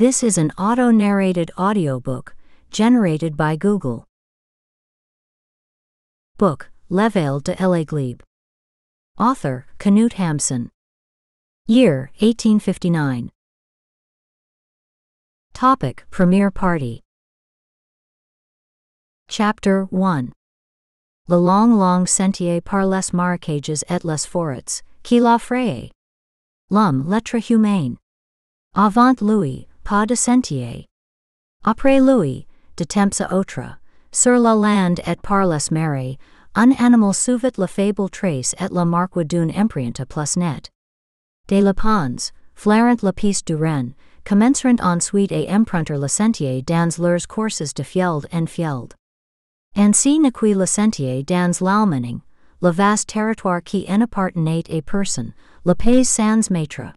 This is an auto-narrated audiobook, generated by Google. Book, Levail de Glebe. Author, Canute Hampson. Year, 1859. Topic, Premier Party. Chapter 1. Le long long sentier par les marécages et les forêts, qui la fraye. L'homme lettre humaine. Avant Louis, pas de sentier. Après lui, de temps à autre, sur la lande et par les marais, un animal suivit la fable trace et la marque d'une empreinte plus net. De la pons, flarent la piste du commencement commencerant ensuite à emprunter la sentier dans leurs courses de fjeld en fjeld. Ainsi naquit le sentier dans l'Allemagne, le vaste territoire qui en appartenait à personne, le pays sans maître.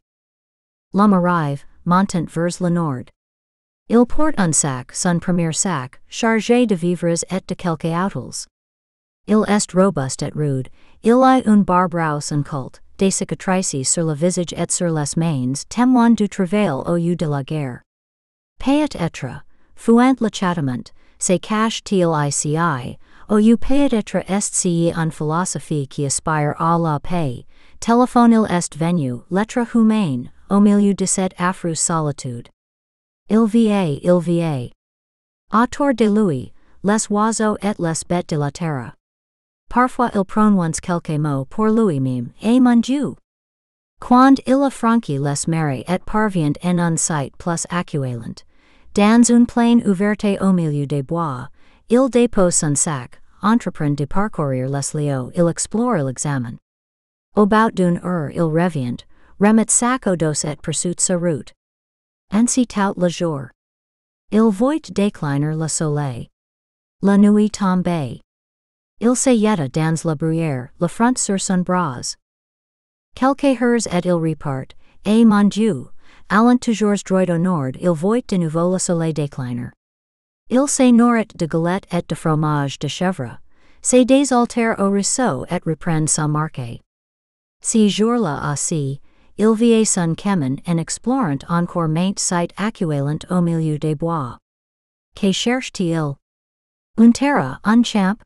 L'homme arrive, Montant vers le Nord. Il porte un sac, son premier sac, chargé de vivres et de quelques outils. Il est robuste et rude, il a une barbe rousse et culte, des cicatrices sur le visage et sur les mains, témoin du travail au lieu de la guerre. Payet etre, fuant le châtiment. se cache til ici, au paye payet etre est si en philosophie qui aspire à la paix, téléphone il est venu, lettre humaine, au milieu de cette affreuse solitude. Il va. il vieille. Autour de lui, les oiseaux et les bêtes de la terre. Parfois il prononce quelques mots pour lui-même, et eh, mon Dieu! Quand il a franchi les marais et parvient en un site plus accueillant, dans une plaine ouverte au milieu des bois, il dépose son sac, entreprend de parcourir les lieux, il explore, il examine. Au bout d'une heure il revient, remet sacco doset pursuit sa route. Ainsi tout le jour. Il voit décliner le soleil. La nuit tombe. Il se yetta dans la bruyère, le front sur son bras. Quelque hers et il repart, Et mon Dieu, allant toujours droit au nord, il voit de nouveau le soleil décliner. Il se nourrit de galette et de fromage de chèvre, se désaltère au ruisseau et reprend sa marque. Si jour-là aussi, ah, Ilvier sun Kemen en explorant encore maint site accueillant au milieu des bois. Que cherche-t-il? Untera un champ?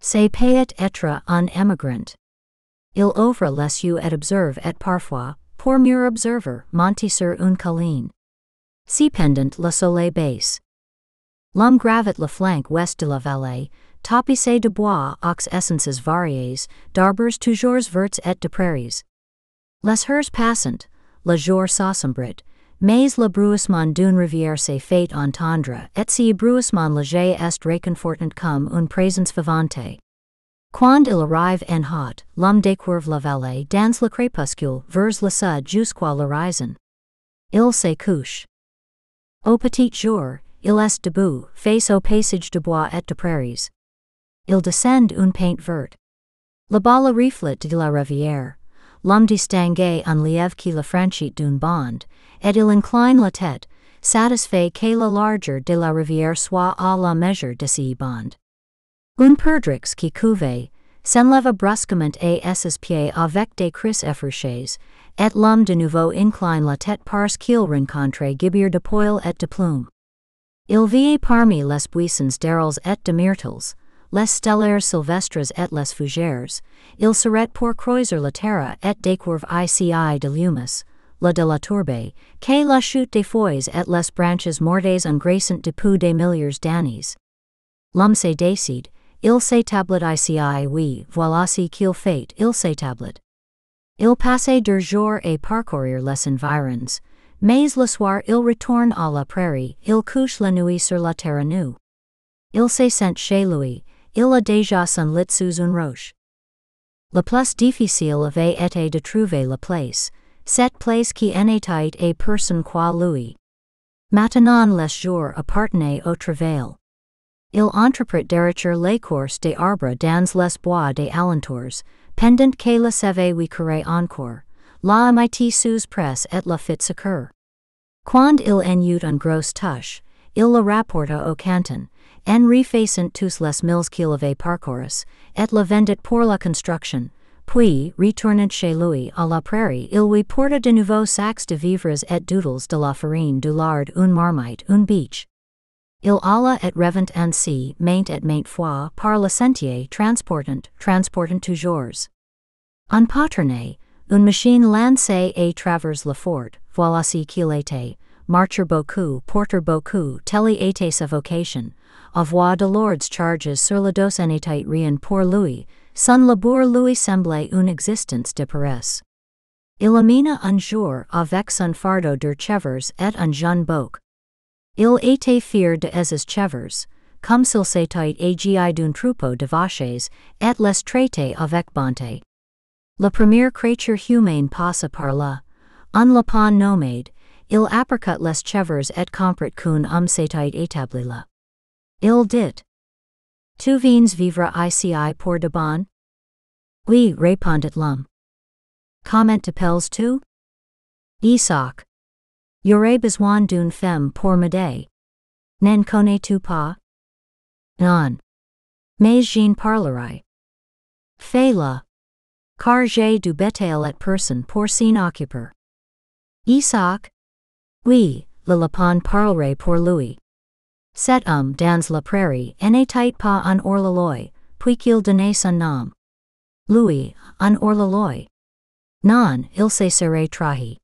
Se payet etre un emigrant. Il ouvre les yeux et observe et parfois, pour mieux observer, monte sur une colline. Si pendant le soleil base. L'homme gravit la flanque ouest de la vallée, tapissé de bois aux essences variées, d'arbres toujours verts et de prairies. Les Hers passant, la jour saussembrit, mais le bruissement d'une rivière se fait entendre, et si bruissement léger est réconfortant comme une présence vivante. Quand il arrive en haut, l'homme découvre la vallée dans le crépuscule vers le sud jusqu'à l'horizon. Il se couche. Au petit jour, il est debout, face au passage de bois et de prairies. Il descend une pente verte. La balle reflète de la rivière, Lumdi distingue un Liev qui la franchit d'une bond, et il incline la tête, satisfait que la largeur de la rivière soit à la mesure de ce bond. Un perdrix qui couve, s'enleva brusquement à ses pieds avec des cris efferchés, et l'homme de nouveau incline la tête parce qu'il rencontre gibier de poil et de plume. Il vit parmi les buissons d'arles et de myrtles, les stellaires sylvestres et les fougères, il serait pour croiser la terre et découvrir ici de lumus, la de la tourbe, que la chute des feuilles et les branches mortes engraissant depuis des milliers d'années. L'homme se décide, il se tablet ici, oui, voilà si qu'il fait, il se tablet. Il passe deux jours et parcourir les environs, mais le soir il retourne à la prairie, il couche la nuit sur la terre nue. Il se sent chez lui, illa déjà son lit sous roche. La plus difficile avait été de trouver la place, cette place qui en était à personne qua lui. Matinon les jours appartenaient au travail. Il entreprit derrière les courses des arbres dans les bois des alentours, pendant que la sève oui encore, la mit sous presse et la fit secure. Quand il en eut un gros touche, il la rapporta au canton, en refacent tous les milles qu'il avait parcourus, et la vendit pour la construction, puis retournant chez lui à la prairie il lui porta de nouveau sacs de vivres et doodles de la farine du lard une marmite une beach. Il alla et revent ainsi maint et maint fois par le sentier transportant, transportant toujours. En paternay, une machine lancée et traverse le fort, voici qu'il était, Marcher beaucoup, porter beaucoup, telly ate sa vocation, avoir de lords charges sur la dos enetite rien pour lui, son labour lui semble une existence de paresse. Illamina un jour avec son fardeau de chevers et un jeune boeuf. Il était fier de ses chevers, comme s'il s'était agi d'un troupeau de vaches, et les traité avec bonté. La première creature humaine passe par là, un lapin nomade, Il apricot les chevers et comprit cun homme s'était établi là. Il dit. Tu vins vivre ici pour de bon? Oui, répondit Lum. Comment t'appelles-tu? Isak. Y'aurais besoin d'une femme pour m'aider. N'en connais-tu pas? Non. Mais j'en parlerai. Fais-le. Car j'ai du bétail at person pour s'en occuper. Isak, Oui, le lapin parlerai pour lui. Cet homme um, dans la prairie en tight pas en orlaloi, puis qu'il donne son nom. Lui, en orlaloi. Non, il se serait trahi.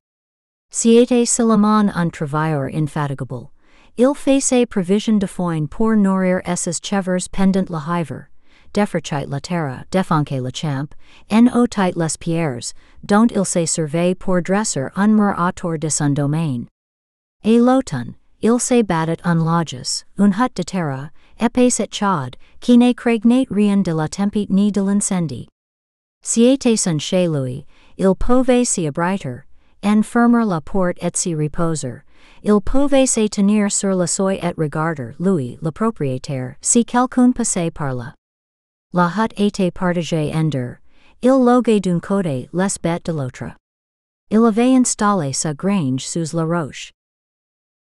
Siete Salomon un travailleur infatigable. Il fait ses provision de foin pour nourrir ses chevers pendant la hiver. Deferchite la terre, defanque la champ, en tight les pierres, dont il se surveille pour dresser un mur autour de son domaine. Eloton, il se badat un logis, un hut de terra, epes et chod, qui ne craignate rien de la tempête ni de l'incendie. Siete sun chez lui, il pove s'y abriter, en fermer la porte et s'y reposer, il pove se tenir sur le soie et regarder, lui, le propriétaire, si quelqu'un passe par là. La hut était partagée ender, il loge d'un côté les bêtes de l'autre. Il avait installé sa grange sous la roche.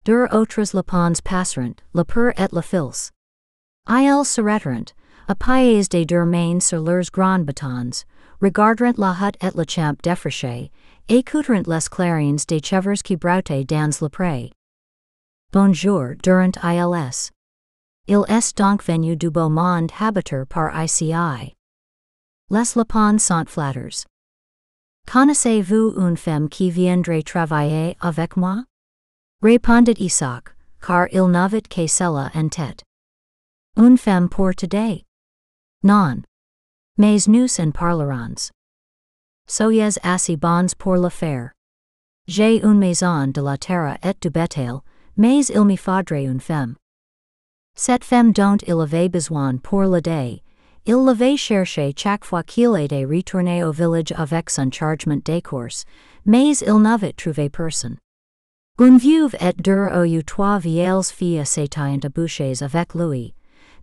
Dur otras lapons la lapur et fils. Il sereterant, a pièce de dur main sur leurs grand batons, regarderant la hut et la champ defriche, écouterent les clarions de chevres qui broutent dans le pré. Bonjour durant ils. Il est donc venu du beau monde habiter par ICI. Les lapons sont flatters. Connaissez-vous une femme qui viendrait travailler avec moi? Répondit Isak, car il n'avait que cela en tête. femme pour today. Non. Mais nous en parlerons. Soyez assez bons pour le faire. J'ai une maison de la terre et du bétail, mais il me faudrait une femme. Cette femme dont il avait besoin pour le day, il l'avait cherché chaque fois qu'il était retourné au village avec son chargement des courses, mais il n'avait trouvé personne. Gunvuve et dur ou trois vielles filles s'étaient abouchées avec lui,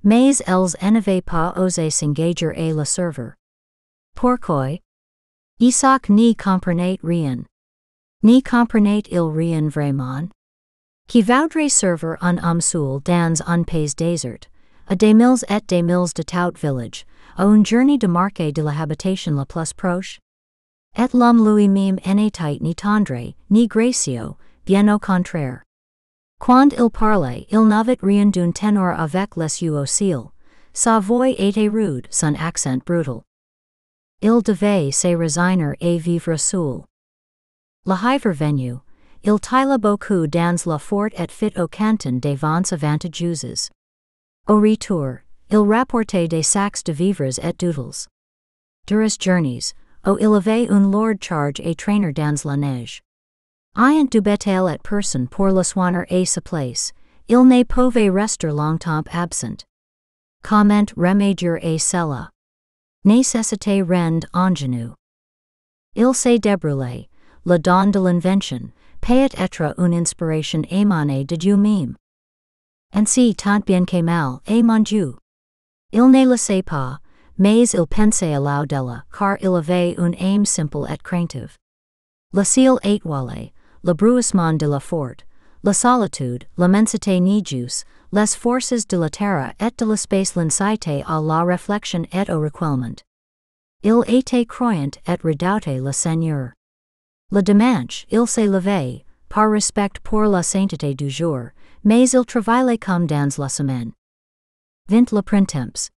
mais elles n'avaient pas osé s'engager à le serveur. Pourquoi? Isaac ni comprenait rien. Ni comprenait il rien vraiment? Qui voudrait servir un homme dans un pays désert, à des milles et des milles de tout village, à une journée marque de la habitation la plus proche? Et l'homme lui-même n'était ni tendre, ni gracieux, bien au contraire. Quand il parle, il n'avait rien d'un tenor avec les yeux au ciel, sa voix était rude, son accent brutal. Il devait se resigner et vivre seul. La venue, il tila beaucoup dans la fort et fit au canton des vents avantageuses. Au retour, il rapportait des sacs de vivres et doodles. Duras journeys, au il avait un lord charge et traîner dans la neige. Iant du betel et person pour le swaner à sa place, il ne pouvait rester longtemps absent. Comment remédier à cela. Nécessité rend ingénue. Il se débrouille, le don de l'invention, peut être une inspiration émanée de Dieu même. si tant bien que mal, a mon Dieu. Il ne le sait pas, mais il pense à d'elle, car il avait un aim simple et craintive. Le ciel étoilé, le bruissement de la forte, la solitude, la mensité nijus, les forces de la terre et de l'espace l'incite à la réflexion et au requelment. Il était croyant et redoute le Seigneur. Le dimanche, il se levait, par respect pour la sainteté du jour, mais il travaillait comme dans la semaine. Vint le printemps.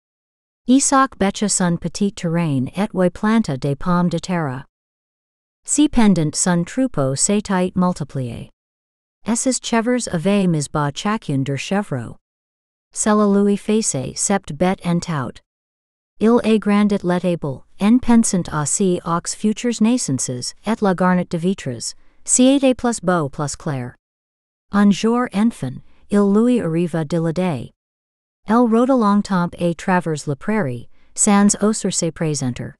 Isaac becha son petit terrain et way planta des pommes de terre. Si pendant sun trupo satite multiplié. S's chevers ave misba chacun der chevro. Cellalui face sept bet and tout. Il a grandit let able, en pensant a si aux futures nascences, et la garnet de vitres, a plus beau plus clair. Un jour enfin, il lui arriva de la day. Elle rode along tombe a travers la prairie, sans oser se présenter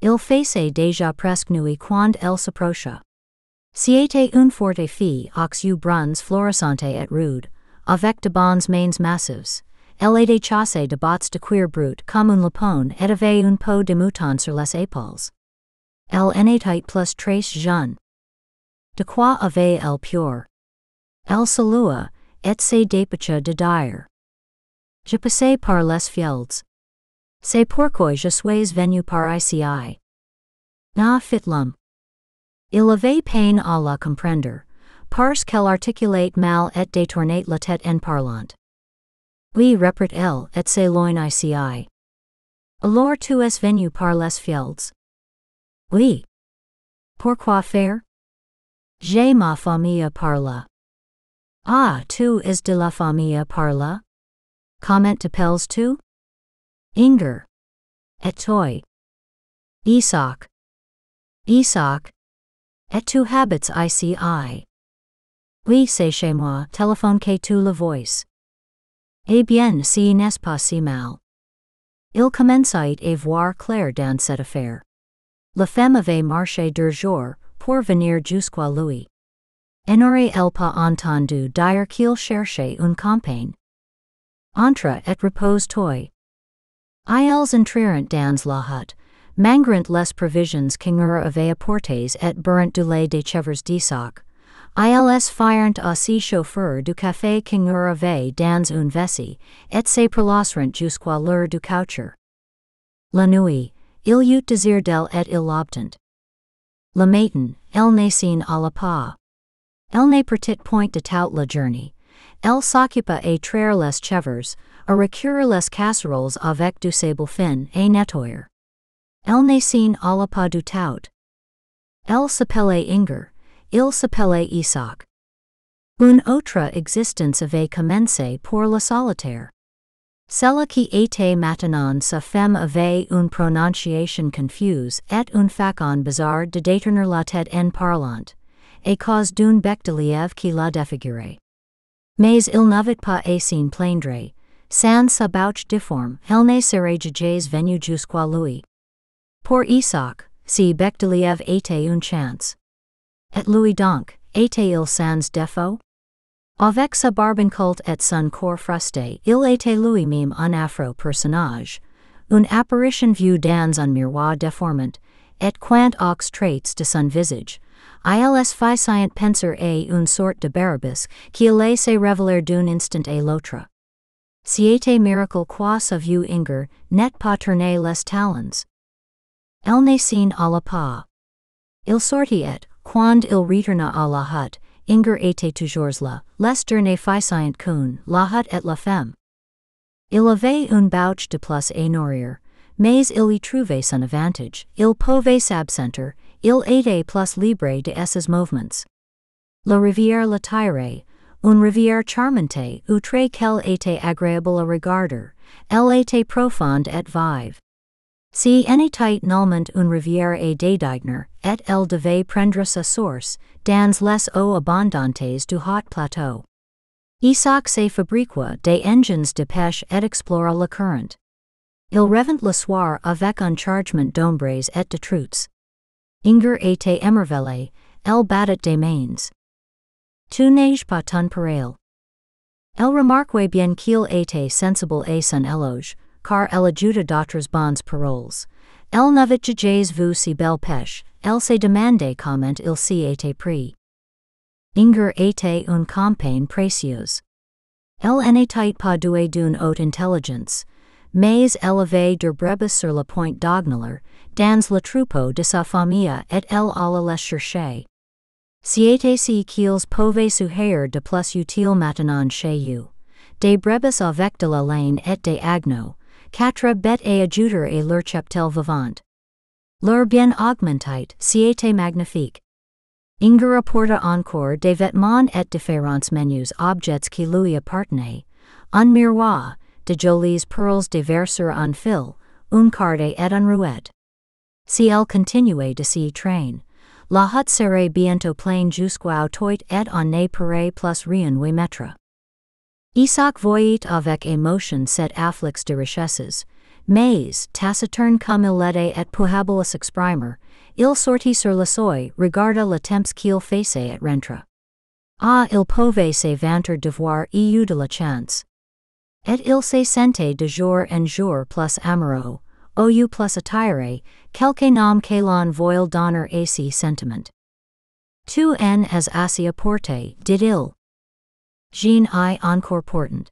il face déjà presque nuit quand elle s'approcha. Siete une forte fille aux yeux bruns florissante et rude, avec de bonds mains massives, elle de chasse de bottes de cuir brut comme un lapone et avait un peau de mouton sur les épaules. Elle n'était plus trace jeune. De quoi avait-elle pure? Elle salua, et se dépêcha de dire. Je passais par les fields. C'est pourquoi je suis venu par ici. Na fit l'homme. Il avait peine à la comprendre, parce qu'elle articulate mal et détournate la tête en parlant. Oui reprit elle et c'est loin ici. Alors tu es venu par les fields. Oui. Pourquoi faire? J'ai ma famille par là. Ah, tu es de la famille par là? Comment t'appelles-tu? Inger, Etoy, Esoc, Esoc, Et tu habits ICI. Oui, c'est chez moi, téléphone que tu la voice. Eh bien, si n'est pas si mal. Il commençait à voir clair dans cette affaire. La femme avait marché dur jour pour venir jusqu'à lui. N'aurait elle pas entendu dire qu'il cherchait une campagne? Entre et repose toi, Ils entrerent dans la hut, mangrant les provisions kingur avea portes et du lait de chevers disoc. Ils firent aussi chauffeur du café kingur avea dans un vessie, et se prolosserant jusqu'à l'heure du coucher. La nuit, il eut désir del et il l'obtent. Le matin, elle ne seen à la pas. Elle ne partit point de tout la journée, El s'occupa à traire les chevers, à recueillir les casseroles avec du sable fin et nettoyer. El nacine a la pas du tout. El s'appelait Inger, il s'apelle Isak. Une autre existence avait commencé pour le solitaire. Celle qui était maintenant sa femme avait une prononciation confuse et un façon bizarre de détourner la tête en parlant, à cause d'une bec de lièvre qui la défigurait mais il n'avait pas à s'en plaindre, sans sa bouche difforme, elle ne serait jamais venue jusqu'à lui. Pour Isak, si Becdeliev était une chance. Et lui donc, était-il sans défaut? Avec sa Barbincult culte et son corps fruste, il était lui-même un affreux personnage, une apparition vue dans un miroir déformant, et quant aux traits de son visage, ILS faisant penser et une sorte de barabas qui allait se reveler d'un instant à l'autre. Siete miracle quas of you inger, net paterné les talons. El nacine à la pa. Il sortièt et, quand il retourna à la hut, inger été toujours là, les tourner faisant qu'une, la hut et la femme. Il avait une bouch de plus à nourrir, mais il y trouvait son avantage, il pouvait s'absenter, il aide plus libre de ses movements. La rivière la tire, une rivière charmante outre qu'elle était agréable à regarder, elle était profonde et vive. Si any tight nulment une rivière et dédigner, et elle devait prendre sa source, dans les eaux abondantes du hot plateau. Isaac se fabriqua des engines de pêche et explore la current. Il revint le soir avec un chargement d'ombres et de truths. Inger ate emervelle, el badet des mains. Tu neige pas ton pareil. El remarque bien qu'il était sensible à son éloge, car elle ajuda d'autres bons paroles. Elle n'avait jugez vu si belle pêche, elle se demande comment il si était pris. Inger était une campagne précieuse. Elle n'était pas douée d'une haute intelligence, mais élevé de brebis sur la pointe d'Agneler, dans le troupeau de sa famille et elle alla les chercher. Siete si qu'ils pouvaient suhaire de plus utile maintenant chez eux, de brebis avec de la laine et de agneau, quatre bêtes et ajouter et leur cheptel vivant. Leur bien augmentite, siete magnifique. Ingera porta encore des vêtements et différents menus objets qui lui appartenaient, un miroir, de Jolie's Pearls de Verser en Fil, Un carte et un Si elle continue de si train. La hut sere bientôt plein jusqu'au toit et en ne pourrait plus rien we mettre. Isaac voyait avec émotion cet afflux de richesses, mais taciturne comme il l'était et puhabilis exprimer, il sortit sur le seuil, regarda le temps qu'il faisait et rentra. Ah, il pouvait se vanter d'avoir eu de la chance, Et il se sente de jour en jour plus amoureux, ou plus attiré, quelque nom que l'on voile donner ac sentiment. Tu en as assez porte dit il. Jean I encore portant.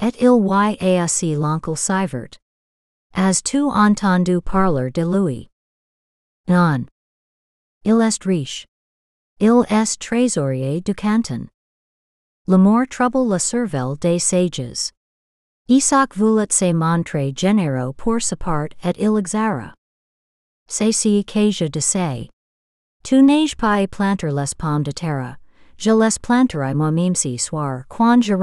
Et il y a assez l'oncle Sivert. As tu entendu parler de lui. Non. Il est riche. Il est trésorier du canton. L'amour trouble la cervelle des sages. Isak vulet se montre genero pour part et ilixara. Se si casia de se. Tu neige pi planter les pommes de terra, je les planterai moi-même si soir quand je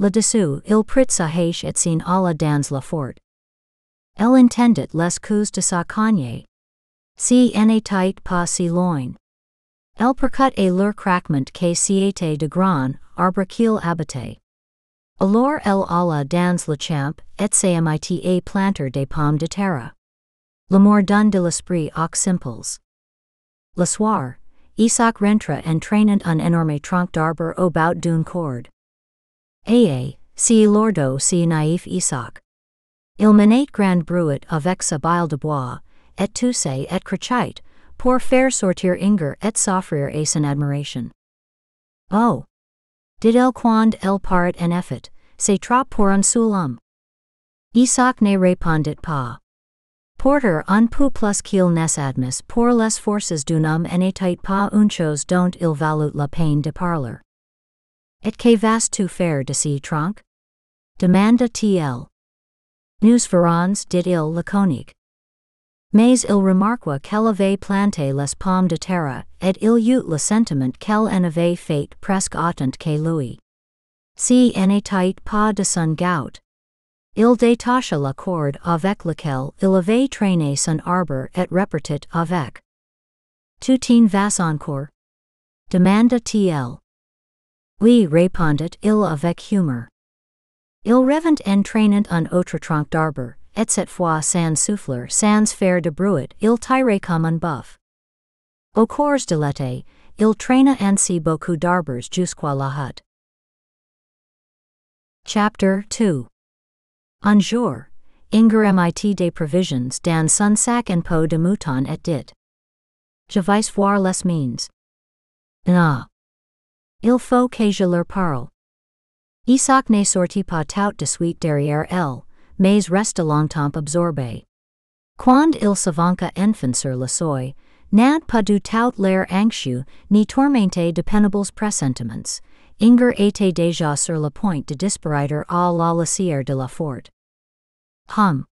Le dessous il prit sa hache et sin alla dans la fort. Elle intendit les coups de sa cagne. Si en tight pas si loin. Elle percut a leur crackment que siete de gran, arbre qu'il habite. Alors el ala dans le champ, et se à planter des pommes de terre. L'amour d'un de l'esprit aux simples. Le soir, Isaac rentra en traînant un énorme tronc d'arbre au bout d'une corde. Aye, eh eh, si lordo si naïf Isaac. Il menait grand bruit avec sa bile de bois, et tousse et crachite, pour faire sortir Inger et s'offrir à son admiration. Oh, did el quand el part en effet, se trop pour un Soulam? Isak ne répondit pas. Porter on Pou plus qu'il nes admis pour les forces Dunum en état pas Unchos chose dont il valut la peine de parler. Et que Vast tu faire de si tronc? Demanda Tl News Nous Did il laconique. Mais il remarqua qu'elle planté les pommes de terre, et il eut le sentiment qu'elle en fait presque autant que lui. Si n'était pas de son gout. Il détacha la corde avec laquelle il avait traîné son arbre et repartit avec. Tu teen vas encore? demanda-t-il. Oui, répondit il avec humour. Il revint en traînant un autre tronc d'arbre, et cette fois sans souffleur, sans faire de bruit, il tire comme un buff. Au cours de l'été, il traîna ainsi beaucoup d'arbres jusqu'à la hut. Chapter 2 Un jour, Inger mit des provisions dans son sac et peau de mouton et dit. Je vais voir les means. Ah. Il faut que je leur parle. Isaac ne sortit pas tout de suite derrière elle mais reste longtemps absorbé. Quand il savanca enfancer le soy, nad pas du tout l'air anxieux ni tourmenté de penibles presentiments, Inger était déjà sur le point de disparaître à la lacière de la fort. Hum.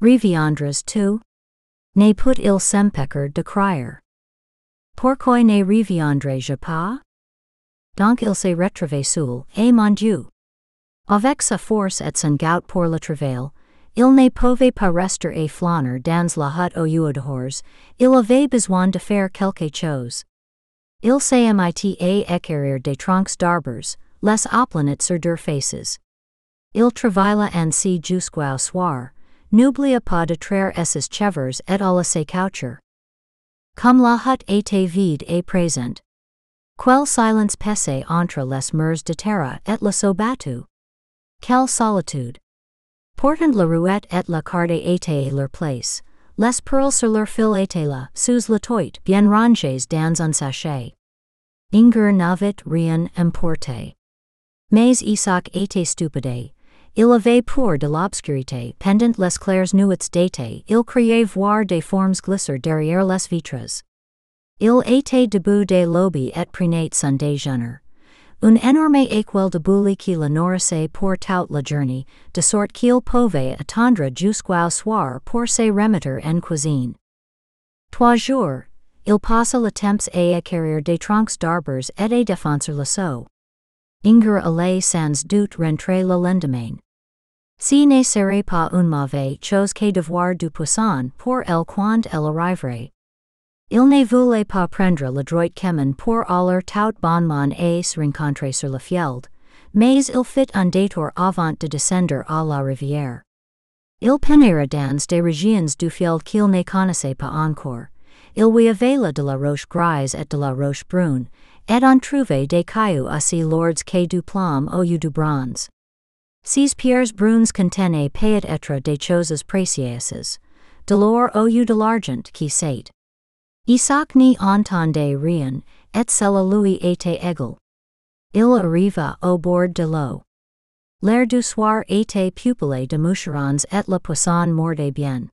Reviendras tu? Ne put il sempecker de crier. Pourquoi ne reviendrai je pas? Donc il se retrouve seul, eh mon Dieu! Avexa force et son gout pour le travail, il ne pove pas rester à flâner dans la hut au lieu dehors, il avait besoin de faire quelque chose. Il a éclairer des troncs d'arbres, les aplanit sur deux faces. Il travailla ainsi jusqu'au soir, n'oublia pas de traire ses chevers et à ses coucher. Comme la hut était vide et présent. Quel silence pesse entre les murs de terre et les eaux Quelle solitude! portant la ruette et la carte était leur place. Les pearls sur leur fil étaient là, sous la toit, bien rangées dans un sachet. Inger navet rien importé. Mais Isaac était stupide. Il avait peur de l'obscurité, pendant les clairs nuits d'été, il croyait voir des formes glisser derrière les vitres. Il était debout des lobby et prenait son déjeuner un enorme aquel de bulli qui la nourrisse pour tout la journée, de sorte qu'il pouvait attendre jusqu'au soir pour se remettre en cuisine. Trois jours, il passa le temps à acquérir des troncs d'arbres et à défendre le seau. Inger allait sans doute rentrer le lendemain. Si ne serait pas une mauvaise chose que de voir du poisson pour elle quand elle arriverait. Il ne voulait pas prendre droit chemin pour aller tout bonnement et se rencontrer sur le field, mais il fit un détour avant de descendre à la rivière. Il pénéra dans des régions du field qu'il ne connaissait pas encore. Il y avait de la roche grise et de la roche brune, et en trouvait des cailloux aussi lords que du plomb ou du bronze. Ces pierres brunes contenaient peut-être des choses précieuses, de l'or ou de l'argent qui sait. Isak ni antandé rien, et lui ete egel. Il arriva au bord de l'eau. L'air du soir ete pupille de moucherons et la poisson morde bien.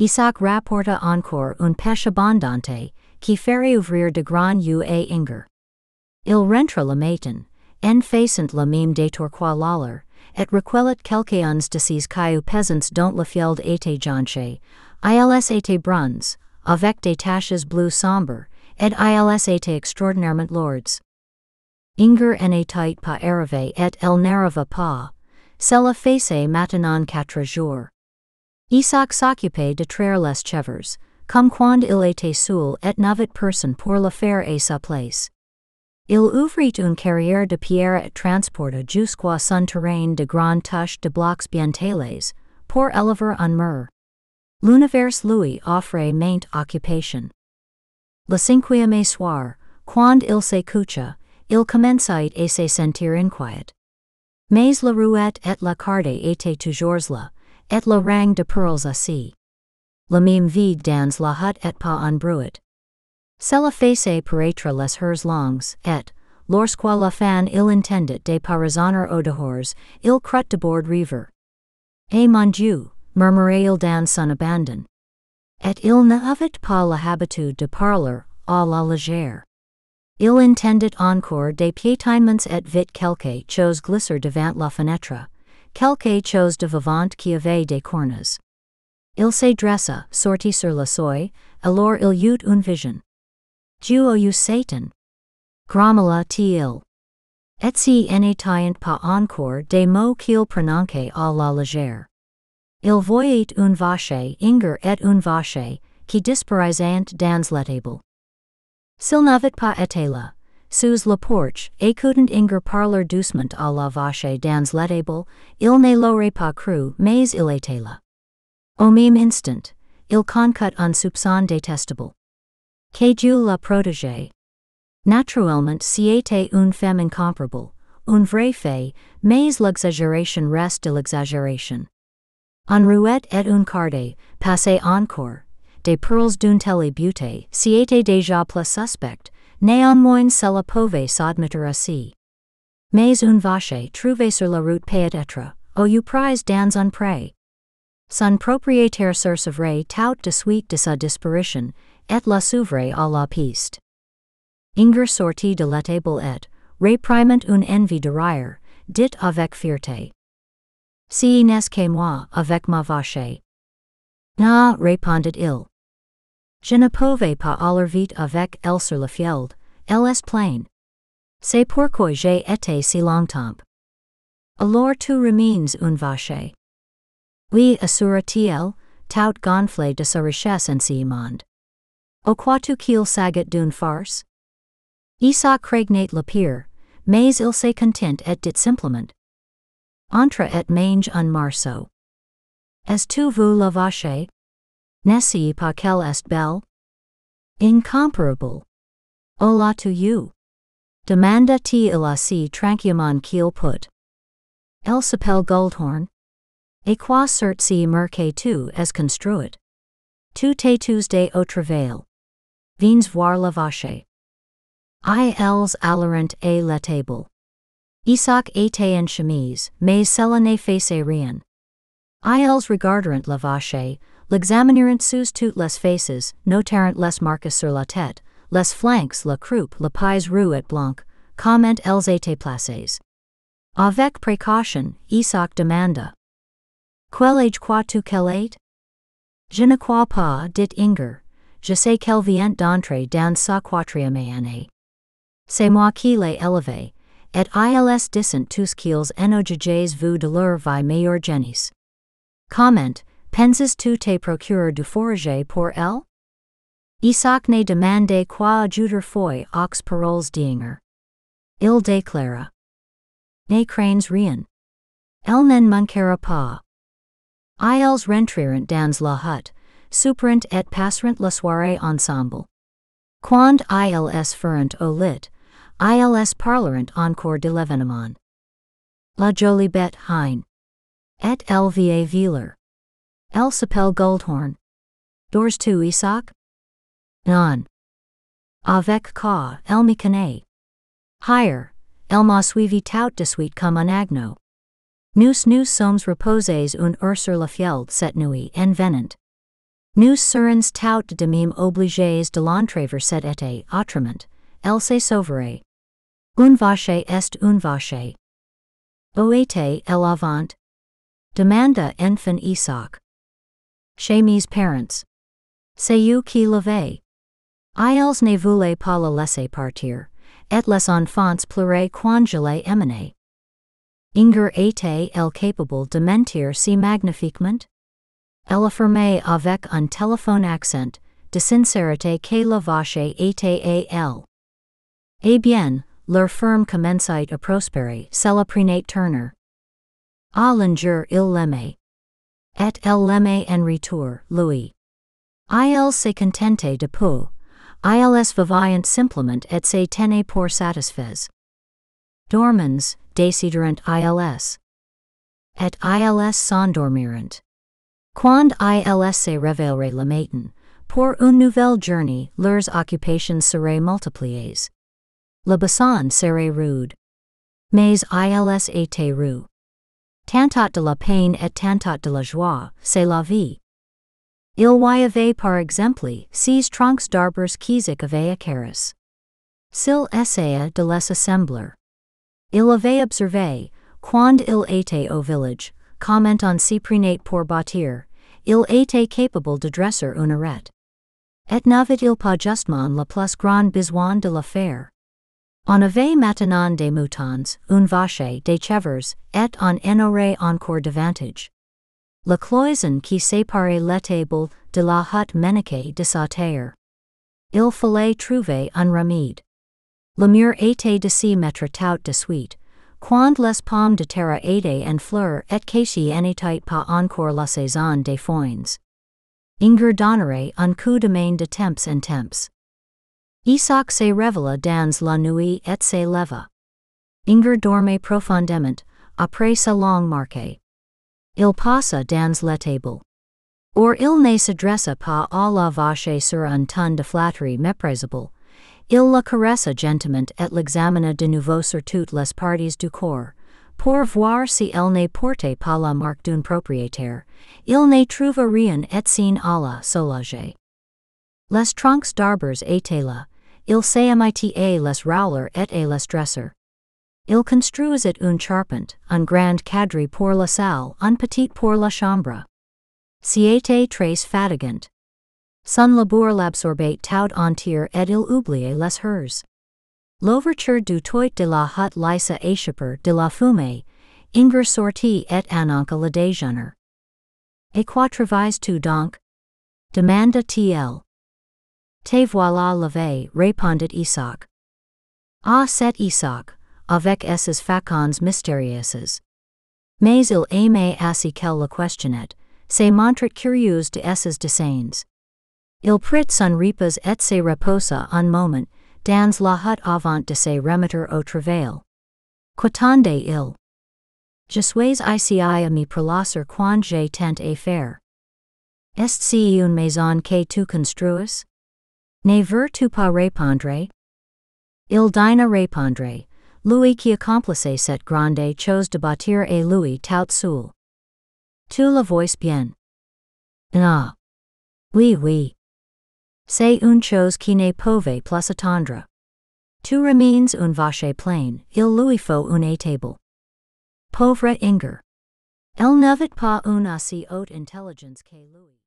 Isak rapporta encore un pêche abondante, qui ferait ouvrir de grand ue inger. Il rentra le matin, en faisant la mime de Torquois l'aller, et requellet quelques uns de ces cailloux peasants dont le field ete jonche, ils ete bruns, avec des taches bleu sombre, et ils étaient extraordinairement lourds. Inger en était pas arrivé et elle n'arriva pas, cela faisait maintenant quatre jours. Isaac s'occupait de traire les chevers, comme quand il était seul et n'avait personne pour le faire à sa place. Il ouvrit une carrière de pierre et transporta jusqu'à son terrain de grands taches de blocs bien taillés, pour élever un mur l'univers lui offre maint occupation. Lacinque me soir, quand il se coucha, il commencite à se sentir inquiet. Mais la ruette et la carte étaient toujours là, et la rang de pearls assis. La meme vide dans la hut et pas en bruit. Cela face paraître les hers longs, et, lorsqu'à la fan il intendait de parisonner au dehors, il crut de bord river. Eh mon Dieu! murmurail dans son abandon. Et il n'avait pas l'habitude de parler à la légère. Il intended encore des piétinements et vite quelque chose glisser devant la fenêtre, quelque chose de vivant qui avait des cornes. Il se dressa, sortit sur le seuil, alors il eut une vision. Dieu ou Satan. Grommela t-il. Et si n'étant pas encore des mots qu'il prononçait à la légère. Il voyait un vache inger et un vache qui disparaisant dans la table. S'il n'avait pas été là, sous le porch, et inger parler doucement à la vache dans la table, il ne l'aurait pas cru, mais il était là. Au même instant, il concut un soupçon détestable. Que Dieu la protège. Naturellement, c'était une femme incomparable, une vraie fée, mais l'exagération reste de l'exagération. En ruette et un carde, passe encore, des pearls d'une telle beauté si était déjà plus suspect, néanmoins cela pauvre s'admettre si. Mais une vache trouve sur la route peut être, au you prize dans un pré. Son propriétaire surseverait tout de suite de sa disparition, et la s'ouvre à la piste. Inger sortit de la table et, reprimant une envie de rire, dit avec fierté. Si n'est moi avec ma vache. Na répondit il. Je ne pouvais pas aller vite avec elle sur le field, elle est plain. C'est pourquoi j'ai été si longtemps. Alors tu remines une vache. Oui, assura-t-il, tout gonflé de sa richesse en si monde. Au quoi tu qu'il saget d'une farce? Isa craignait le pire, mais il se content et dit simplement entre et mange un marceau. Est tu vous la vache? Nessie est belle? Incomparable. Hola to you. Demanda t il si tranquillement qu'il put. Elle s'appelle Goldhorn. Et quoi cert si merque tu es construit? Tu te Tuesday au travail. Vins voir la vache. els alerent à la table. Isak en Chemise, mais cela ne face rien. Ils regarderont la vache, l'examineront sous toutes les faces, noteront les marques sur la tête, les flancs, la croupe, la pies rue et blanc, comment elles étaient placées. Avec précaution, Isak demanda. Quel age crois-tu qu'elle est? Je ne crois pas, dit Inger. Je sais qu'elle vient d'entrer dans sa quatrième année. C'est moi qui l'ai élevée, Et ils dissent tous qu'ils enojges vous de leur vie meilleure genies. Comment, penses tu te procurer du forage pour elle? Isaac ne demande quoi juder foi aux paroles dinger. Il déclara. Ne crains rien. Elle n'en manquera pas. Ils rentrerent dans la hut, superant et passerent la soirée ensemble. Quand ils feront au lit, ils parlent encore de l'événement. La jolie Bette hein. Et lva veler. Elle s'appelle Goldhorn. Doors to Isak? Non. Avec ka Elmi me connaît. Higher, el ma suivi tout de suite comme un agno. Nous nous sommes reposes un heure sur la field cette nuit en venant. Nous serons tout de même obligés de l'entraver cet été autrement, elle se sauverait. Un vache est un vache. Oete el avant. Demanda enfant Isak. Shamis parents. Seyou qui leve. Ils ne voulaient pas le laisser partir, et les enfants pleuraient quand je les emmenais. Inger était el capable de mentir si magnifiquement? Elle affirmait avec un téléphone accent, de sincérité que la vache était à elle. Eh bien, leur firm commencite a prosperi prenate turner. A linger il leme. Et el en retour, Louis. Il se contente de peu, ils viviant simplement et se tene pour satisfaits. Dormans desiderant ils. Et ils s'endormirent. Quand ils se réveilleraient le matin, pour une nouvelle journée, leurs occupations seraient multipliées. Labasan Sere Rude. Mais ils étaient roux. Tantot de la peine et tantot de la joie, c'est la vie. Il y avait par exemple, sees troncs d'arbres quisic of Aecaris. S'il essaya de les assembler. Il avait observé, quand il était au village, comment on s'y prenait pour bâtir, il était capable de dresser une arête. Et n'avait-il pas justement la plus grande besoin de la faire? On ave maintenant des moutons, une vache, des chevers, et on en encore davantage. La cloison qui séparait tables de la hutte menique de sauter. Il fallait trouver un remède. Le mur était de six mettre tout de suite, quand les pommes de terre aidaient en fleur et en n'était pas encore la saison des foins. Inger donnerait un coup de main de temps en temps. Isak se revela dans la nuit et se leva. Inger dorme profondément, après sa longue marque. Il passa dans la table. Or il ne s'adressa pas à la vache sur un ton de flatterie méprisable, il la caressa gentiment et l'examina de nouveau sur toutes les parties du corps, pour voir si elle ne porte pas la marque d'un propriétaire, il ne trouva rien et sin alla soulager. Les troncs d'arbres étaient là, il a les rouler et a les dresser. Il construis et une charpente, un grand cadre pour la salle, un petit pour la chambre. Siete tres fatigant. Son labour l'absorbate tout entier et il oublie les hers. L'ouverture du toit de la hut lisa échapper de la fumée, inger sortie et anonca le déjeuner. Et quoi travailles-tu donc? Demanda t-il. Te voilà leve, répondit Isak. Ah, set Isak, avec esses facons mystérieuses. Mais il aimait ainsi qu'elle le questionet, se montrait curieux de esses desains. Il prit son repas et se reposa un moment, dans la hut avant de se remettre au travail. Quotande il. Je suis ici à me prélasser quand j'ai tant à faire. Est-ce une maison que tu construis? Ne ver tu pas répondre? Il dina répondre, lui qui accomplice cette grande chose de bâtir et lui tout seul. Tu la voice bien. Ah. Oui, oui. C'est une chose qui ne pouvait plus attendre. Tu remains un vache plain, il lui faut une table. Pauvre Inger. Elle n'avait pas une aussi haute intelligence que lui.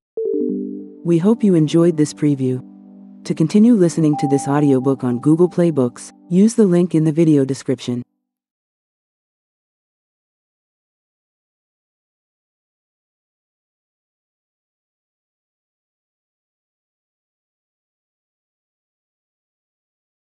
We hope you enjoyed this preview. To continue listening to this audiobook on Google Play Books, use the link in the video description.